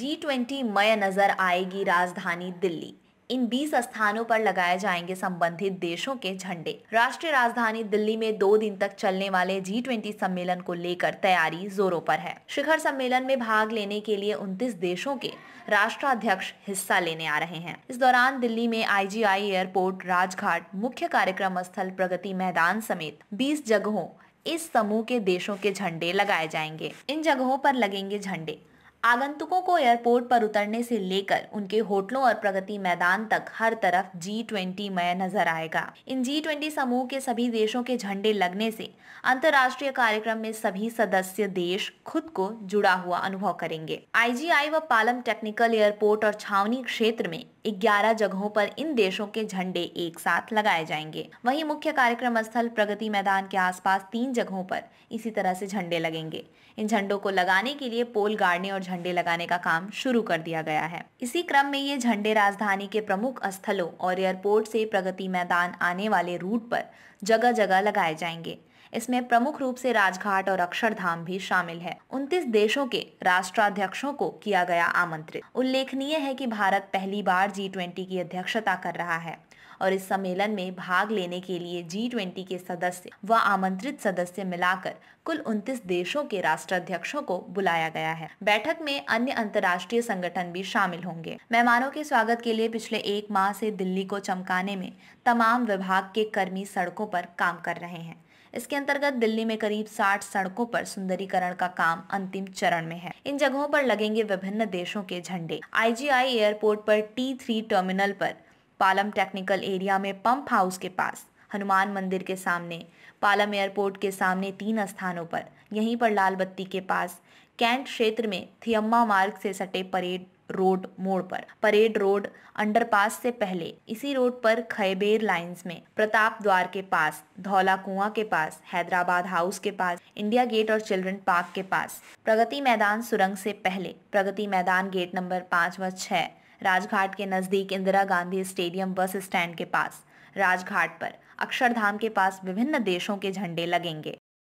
G twenty मय नजर आएगी राजधानी दिल्ली इन 20 स्थानों पर लगाए जाएंगे संबंधित देशों के झंडे राष्ट्रीय राजधानी दिल्ली में दो दिन तक चलने वाले जी ट्वेंटी सम्मेलन को लेकर तैयारी जोरों पर है शिखर सम्मेलन में भाग लेने के लिए 29 देशों के राष्ट्राध्यक्ष हिस्सा लेने आ रहे हैं इस दौरान दिल्ली में आईजीआई एयरपोर्ट राजघाट मुख्य कार्यक्रम स्थल प्रगति मैदान समेत बीस जगहों इस समूह के देशों के झंडे लगाए जाएंगे इन जगहों पर लगेंगे झंडे आगंतुकों को एयरपोर्ट पर उतरने से लेकर उनके होटलों और प्रगति मैदान तक हर तरफ जी ट्वेंटी मय नजर आएगा इन जी ट्वेंटी समूह के सभी देशों के झंडे लगने से अंतर्राष्ट्रीय कार्यक्रम में सभी सदस्य देश खुद को जुड़ा हुआ अनुभव करेंगे आईजीआई व पालम टेक्निकल एयरपोर्ट और छावनी क्षेत्र में 11 जगहों पर इन देशों के झंडे एक साथ लगाए जाएंगे वहीं मुख्य कार्यक्रम स्थल प्रगति मैदान के आसपास तीन जगहों पर इसी तरह से झंडे लगेंगे इन झंडों को लगाने के लिए पोल गाड़ने और झंडे लगाने का काम शुरू कर दिया गया है इसी क्रम में ये झंडे राजधानी के प्रमुख स्थलों और एयरपोर्ट से प्रगति मैदान आने वाले रूट पर जगह जगह लगाए जाएंगे इसमें प्रमुख रूप से राजघाट और अक्षरधाम भी शामिल है उनतीस देशों के राष्ट्राध्यक्षों को किया गया आमंत्रित उल्लेखनीय है कि भारत पहली बार जी ट्वेंटी की अध्यक्षता कर रहा है और इस सम्मेलन में भाग लेने के लिए जी ट्वेंटी के सदस्य व आमंत्रित सदस्य मिलाकर कुल 29 देशों के राष्ट्राध्यक्षों को बुलाया गया है बैठक में अन्य अंतर्राष्ट्रीय संगठन भी शामिल होंगे मेहमानों के स्वागत के लिए पिछले एक माह से दिल्ली को चमकाने में तमाम विभाग के कर्मी सड़कों पर काम कर रहे हैं इसके अंतर्गत दिल्ली में करीब 60 सड़कों पर सुंदरीकरण का काम अंतिम चरण में है इन जगहों पर लगेंगे विभिन्न देशों के झंडे आई एयरपोर्ट पर टी थ्री टर्मिनल पर पालम टेक्निकल एरिया में पंप हाउस के पास हनुमान मंदिर के सामने पालम एयरपोर्ट के सामने तीन स्थानों पर यहीं पर लाल बत्ती के पास कैंट क्षेत्र में थियम्मा मार्ग से सटे परेड रोड मोड़ पर परेड रोड अंडरपास से पहले इसी रोड पर खैबेर लाइंस में प्रताप द्वार के पास धौला कुआं के पास हैदराबाद हाउस के पास इंडिया गेट और चिल्ड्रन पार्क के पास प्रगति मैदान सुरंग से पहले प्रगति मैदान गेट नंबर पाँच व छः राजघाट के नज़दीक Indira Gandhi stadium bus stand के पास राजघाट पर अक्षरधाम के पास विभिन्न देशों के झंडे लगेंगे